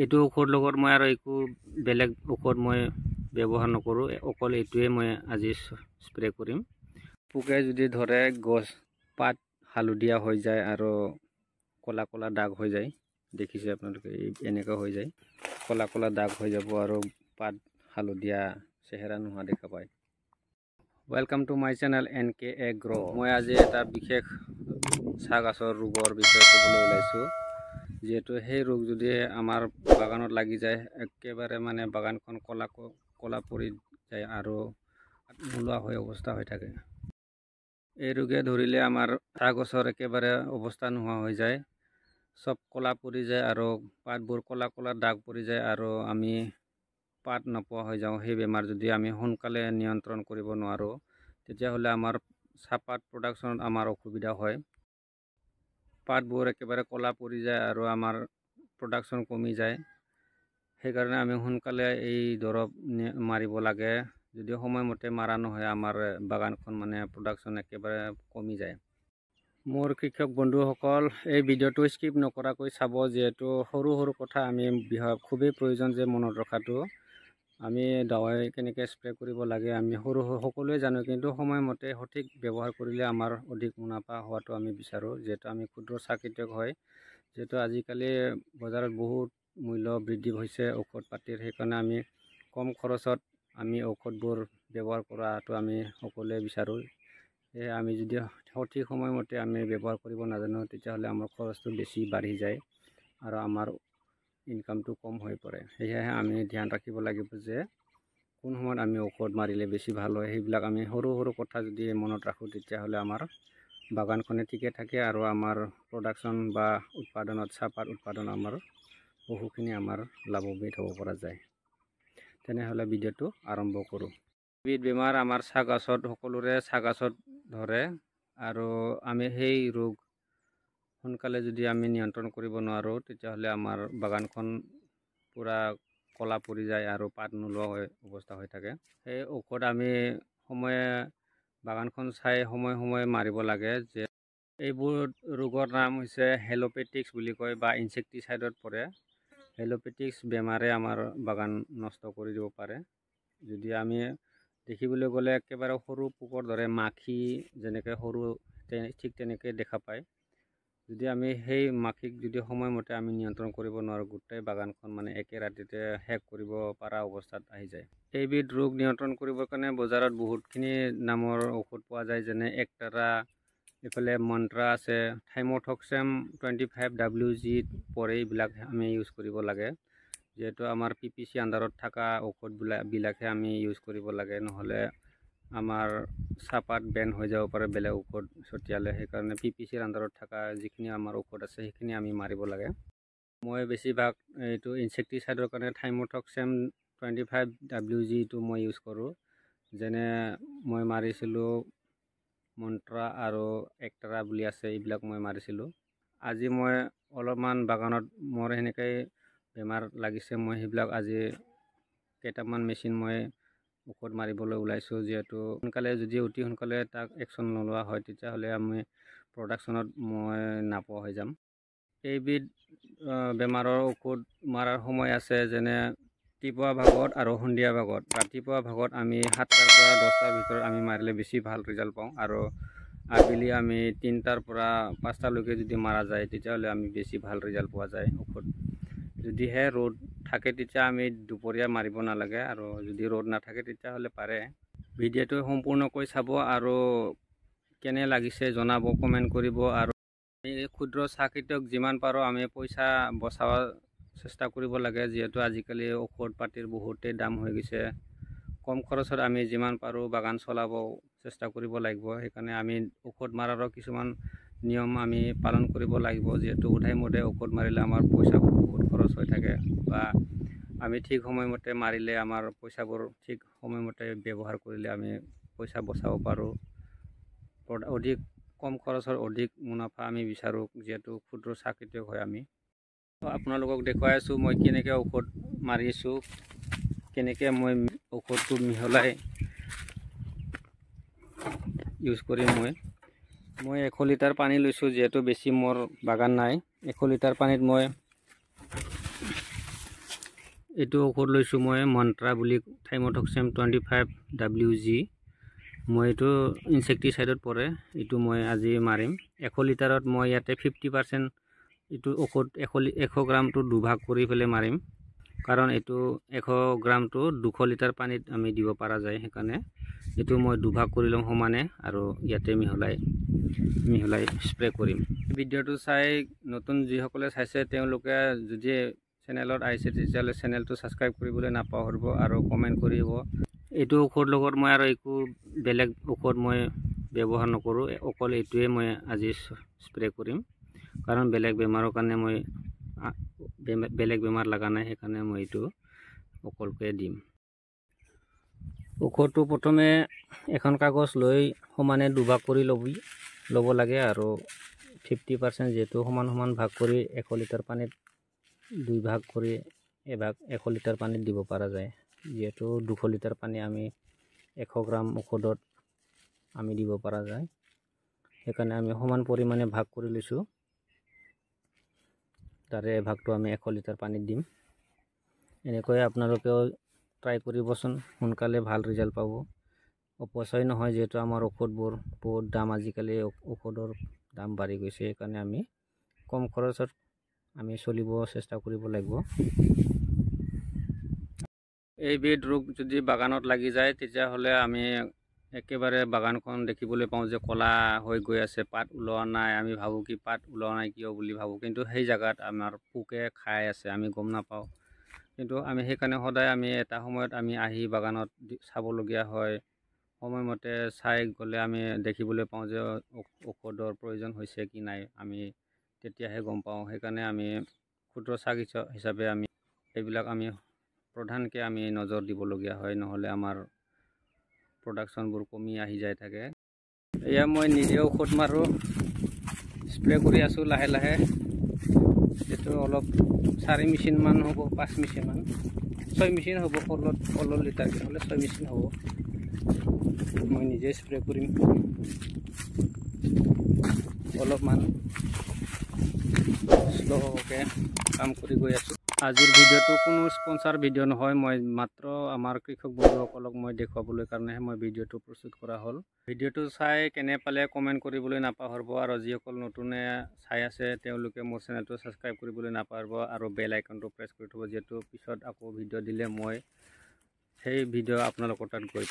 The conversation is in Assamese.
এইটো ঔষধ লগত মই আৰু একো বেলেগ ঔষধ মই ব্যৱহাৰ নকৰোঁ অকল এইটোৱে মই আজি স্প্ৰে কৰিম পোকে যদি ধৰে গছ পাত হালধীয়া হৈ যায় আৰু ক'লা ক'লা দাগ হৈ যায় দেখিছে আপোনালোকে এই এনেকুৱা হৈ যায় ক'লা ক'লা দাগ হৈ যাব আৰু পাত হালধীয়া চেহেৰা নোহোৱা দেখা পায় welcome to my channel N K agro' মই আজি এটা বিশেষ চাহ গছৰ ৰোগৰ বিষয়ে ক'বলৈ ওলাইছোঁ যিহেতু সেই ৰোগ যদি আমাৰ বাগানত লাগি যায় একেবাৰে মানে বাগানখন কলা কলা পৰি যায় আৰু নোলোৱা হৈ অৱস্থা হৈ থাকে এই ৰোগে ধৰিলে আমাৰ চাহ গছৰ একেবাৰে অৱস্থা নোহোৱা হৈ যায় চব কলা পৰি যায় আৰু পাতবোৰ কলা কলা দাগ পৰি যায় আৰু আমি পাত নোপোৱা হৈ যাওঁ সেই বেমাৰ যদি আমি সোনকালে নিয়ন্ত্ৰণ কৰিব নোৱাৰোঁ তেতিয়াহ'লে আমাৰ চাহপাত প্ৰডাকশ্যনত আমাৰ অসুবিধা হয় পাতবোৰ একেবাৰে ক'লা পৰি যায় আৰু আমাৰ প্ৰডাকশ্যন কমি যায় সেইকাৰণে আমি সোনকালে এই দৰৱ মাৰিব লাগে যদি সময়মতে মাৰা নহয় আমাৰ বাগানখন মানে প্ৰডাকশ্যন একেবাৰে কমি যায় মোৰ কৃষক বন্ধুসকল এই ভিডিঅ'টো স্কিপ নকৰাকৈ চাব যিহেতু সৰু সৰু কথা আমি খুবেই প্ৰয়োজন যে মনত ৰখাটো আমি দাৱাই কেনেকৈ স্প্ৰে' কৰিব লাগে আমি সৰু সৰু সকলোৱে জানো কিন্তু সময়মতে সঠিক ব্যৱহাৰ কৰিলে আমাৰ অধিক মুনাফা হোৱাটো আমি বিচাৰোঁ যিহেতু আমি ক্ষুদ্ৰ চাহ খেতিয়ক হয় যিহেতু আজিকালি বজাৰত বহুত মূল্য বৃদ্ধি হৈছে ঔষধ পাতিৰ সেইকাৰণে আমি কম খৰচত আমি ঔষধবোৰ ব্যৱহাৰ কৰাটো আমি সকলোৱে বিচাৰোঁ সেয়ে আমি যদি সঠিক সময়মতে আমি ব্যৱহাৰ কৰিব নাজানো তেতিয়াহ'লে আমাৰ খৰচটো বেছি বাঢ়ি যায় আৰু আমাৰ ইনকামটো কম হৈ পৰে সেয়েহে আমি ধ্যান ৰাখিব লাগিব যে কোন সময়ত আমি ঔষধ মাৰিলে বেছি ভাল হয় সেইবিলাক আমি সৰু সৰু কথা যদি মনত ৰাখোঁ তেতিয়াহ'লে আমাৰ বাগানখনে ঠিকে থাকে আৰু আমাৰ প্ৰডাকশ্যন বা উৎপাদনত চাহপাত উৎপাদন আমাৰ বহুখিনি আমাৰ লাভৱিত হ'ব পৰা যায় তেনেহ'লে ভিডিঅ'টো আৰম্ভ কৰোঁ বিধ বেমাৰ আমাৰ চাহ গছত সকলোৰে চাহ গছত ধৰে আৰু আমি সেই ৰোগ সোনকালে যদি আমি নিয়ন্ত্ৰণ কৰিব নোৱাৰোঁ তেতিয়াহ'লে আমাৰ বাগানখন পূৰা কলা পৰি যায় আৰু পাত নোলোৱা হৈ অৱস্থা হৈ থাকে সেই ঔষধ আমি সময়ে বাগানখন চাই সময়ে সময়ে মাৰিব লাগে যে এইবোৰ ৰোগৰ নাম হৈছে হেলোপেটিক্স বুলি কয় বা ইনচেক্টিচাইডত পৰে হেলোপেটিক্স বেমাৰে আমাৰ বাগান নষ্ট কৰি দিব পাৰে যদি আমি দেখিবলৈ গ'লে একেবাৰে সৰু পোকৰ দৰে মাখি যেনেকৈ সৰু ঠিক তেনেকৈ দেখা পায় যদি আমি সেই মাখিক যদি সময়মতে আমি নিয়ন্ত্ৰণ কৰিব নোৱাৰোঁ গোটেই বাগানখন মানে একে ৰাতিতে শেষ কৰিব পৰা অৱস্থাত আহি যায় সেইবিধ ৰোগ নিয়ন্ত্ৰণ কৰিবৰ কাৰণে বজাৰত বহুতখিনি নামৰ ঔষধ পোৱা যায় যেনে একতাৰা এইফালে মন্ত্ৰা আছে থাইমথক্সেম টুৱেণ্টি ফাইভ ডাব্লিউ জিত পৰে এইবিলাক আমি ইউজ কৰিব লাগে যিহেতু আমাৰ পি পি চি আণ্ডাৰত থকা ঔষধবিলাক বিলাকহে আমি ইউজ কৰিব লাগে নহ'লে আমাৰ চাহপাত বেন হৈ যাব পাৰে বেলেগ ঔষধ ছটিয়ালে সেইকাৰণে পি পি চিৰ আণ্ডাৰত থকা যিখিনি আমাৰ ঔষধ আছে সেইখিনি আমি মাৰিব লাগে মই বেছিভাগ এইটো ইনচেক্টিচাইডৰ কাৰণে চেম টুৱেণ্টি ফাইভ ডাব্লিউ জিটো মই ইউজ কৰোঁ যেনে মই মাৰিছিলোঁ মন্ত্ৰা আৰু একটাৰা বুলি আছে এইবিলাক মই মাৰিছিলোঁ আজি মই অলপমান বাগানত মোৰ সেনেকৈ বেমাৰ লাগিছে মই সেইবিলাক আজি কেইটামান মেচিন মই ঔষধ মাৰিবলৈ ওলাইছোঁ যিহেতু সোনকালে যদি অতি সোনকালে তাক একশ্যন নোলোৱা হয় তেতিয়াহ'লে আমি প্ৰডাকশ্যনত মই নাপোৱা হৈ যাম এইবিধ বেমাৰৰ ঔষধ মৰাৰ সময় আছে যেনে ৰাতিপুৱা ভাগত আৰু সন্ধিয়া ভাগত ৰাতিপুৱা ভাগত আমি সাতটাৰ পৰা দহটাৰ ভিতৰত আমি মাৰিলে বেছি ভাল ৰিজাল্ট পাওঁ আৰু আবেলি আমি তিনিটাৰ পৰা পাঁচটালৈকে যদি মৰা যায় তেতিয়াহ'লে আমি বেছি ভাল ৰিজাল্ট পোৱা যায় ঔষধ যদিহে ৰ'দ থাকে তেতিয়া আমি দুপৰীয়া মাৰিব নালাগে আৰু যদি ৰ'দ নাথাকে তেতিয়াহ'লে পাৰে ভিডিঅ'টো সম্পূৰ্ণকৈ চাব আৰু কেনে লাগিছে জনাব কমেণ্ট কৰিব আৰু আমি ক্ষুদ্ৰ চাহ খেতিয়ক যিমান পাৰোঁ আমি পইচা বচাব চেষ্টা কৰিব লাগে যিহেতু আজিকালি ঔষধ পাতিৰ বহুতেই দাম হৈ গৈছে কম খৰচত আমি যিমান পাৰোঁ বাগান চলাব চেষ্টা কৰিব লাগিব সেইকাৰণে আমি ঔষধ মৰাৰো কিছুমান নিয়ম আমি পালন কৰিব লাগিব যিহেতু উধাই মধে ঔষধ মাৰিলে আমাৰ পইচা বহুত খৰচ হৈ থাকে বা আমি ঠিক সময়মতে মাৰিলে আমাৰ পইচাবোৰ ঠিক সময়মতে ব্যৱহাৰ কৰিলে আমি পইচা বচাব পাৰোঁ অধিক কম খৰচৰ অধিক মুনাফা আমি বিচাৰোঁ যিহেতু ক্ষুদ্ৰ চাহ চাকৃতীয় হয় আমি আপোনালোকক দেখুৱাই আছোঁ মই কেনেকৈ ঔষধ মাৰিছোঁ কেনেকৈ মই ঔষধটো মিহলাই ইউজ কৰিম মই মই এশ লিটাৰ পানী লৈছোঁ যিহেতু বেছি মোৰ বাগান নাই এশ লিটাৰ পানীত মই এইটো ঔষধ লৈছোঁ মই মন্ত্ৰা বুলি thiamethoxam twenty five W G মই এইটো ইনচেক্টিচাইডত পৰে এইটো মই আজি মাৰিম এশ লিটাৰত মই ইয়াতে ফিফটি পাৰ্চেণ্ট এইটো ঔষধ এশ এশ গ্ৰামটো দুভাগ কৰি পেলাই মাৰিম কাৰণ এইটো এশ গ্ৰামটো দুশ লিটাৰ পানীত আমি দিব পৰা যায় সেইকাৰণে এইটো মই দুভাগ কৰি ল'ম সমানে আৰু ইয়াতে মিহলাই মিহলাই স্প্ৰে কৰিম ভিডিঅ'টো চাই নতুন যিসকলে চাইছে তেওঁলোকে যদি চেনেলত আহিছে তেতিয়াহ'লে চেনেলটো ছাবস্ক্ৰাইব কৰিবলৈ নাপাহৰিব আৰু কমেণ্ট কৰিব এইটো ঔষধ লগত মই আৰু একো বেলেগ ঔষধ মই ব্যৱহাৰ নকৰোঁ অকল এইটোৱে মই আজি স্প্ৰে কৰিম কাৰণ বেলেগ বেমাৰৰ কাৰণে মই বেলেগ বেমাৰ লগা নাই সেইকাৰণে মই এইটো অকলকৈ দিম ঔষধটো প্ৰথমে এখন কাগজ লৈ সমানে দুভাগ কৰি ল'ব ল'ব লাগে আৰু ফিফটি পাৰ্চেণ্ট যিহেতু সমান সমান ভাগ কৰি এশ লিটাৰ পানীত দুই ভাগ কৰি এভাগ এশ লিটাৰ পানীত দিব পৰা যায় যিহেতু দুশ লিটাৰ পানী আমি এশ গ্ৰাম ঔষধত আমি দিব পৰা যায় সেইকাৰণে আমি সমান পৰিমাণে ভাগ কৰি লৈছোঁ তাৰে এভাগটো আমি এশ লিটাৰ পানীত দিম এনেকৈ আপোনালোকেও ট্ৰাই কৰিবচোন সোনকালে ভাল ৰিজাল্ট পাব অপচয় নহয় যিহেতু আমাৰ ঔষধবোৰ বহুত দাম আজিকালি ঔষধৰ দাম বাঢ়ি গৈছে সেইকাৰণে আমি কম খৰচত আমি চলিব চেষ্টা কৰিব লাগিব এইবিধ ৰোগ যদি বাগানত লাগি যায় তেতিয়াহলে আমি একেবাৰে বাগানখন দেখিবলৈ পাওঁ যে কলা হৈ গৈ আছে পাত ওলোৱা নাই আমি ভাবোঁ কি পাত ওলোৱা নাই কিয় বুলি ভাবোঁ কিন্তু সেই জেগাত আমাৰ পোকে খাই আছে আমি গম নাপাওঁ কিন্তু আমি সেইকাৰণে সদায় আমি এটা সময়ত আমি আহি বাগানত চাবলগীয়া হয় সময়মতে চাই গ'লে আমি দেখিবলৈ পাওঁ যে ঔষধৰ প্ৰয়োজন হৈছে কি নাই আমি তেতিয়াহে গম পাওঁ সেইকাৰণে আমি ক্ষুদ্ৰ চাগ হিচাপে আমি সেইবিলাক আমি প্ৰধানকৈ আমি নজৰ দিবলগীয়া হয় নহ'লে আমাৰ প্ৰডাকশ্যনবোৰ কমি আহি যায় থাকে এয়া মই নিজে ঔষধ মাৰোঁ স্প্ৰে কৰি আছোঁ লাহে লাহে এইটো অলপ চাৰি মেচিনমান হ'ব পাঁচ মেচিনমান ছয় মেচিন হ'ব অলপ কলৰ লিটাৰকৈ হ'লে ছয় মেচিন হ'ব মই নিজে স্প্ৰে কৰিম অলপমান কষ্টকে কাম কৰি গৈ আছোঁ আজিৰ ভিডিঅ'টো কোনো স্পনচাৰ ভিডিঅ' নহয় মই মাত্ৰ আমাৰ কৃষক বন্ধুসকলক মই দেখুৱাবলৈ কাৰণেহে মই ভিডিঅ'টো প্ৰস্তুত কৰা হ'ল ভিডিঅ'টো চাই কেনে পালে কমেণ্ট কৰিবলৈ নাপাহৰিব আৰু যিসকল নতুনে চাই আছে তেওঁলোকে মোৰ চেনেলটো ছাবস্ক্ৰাইব কৰিবলৈ নাপাহৰিব আৰু বেল আইকনটো প্ৰেছ কৰি থ'ব যিহেতু পিছত আকৌ ভিডিঅ' দিলে মই সেই ভিডিঅ' আপোনালোকৰ তাত গৈ পাম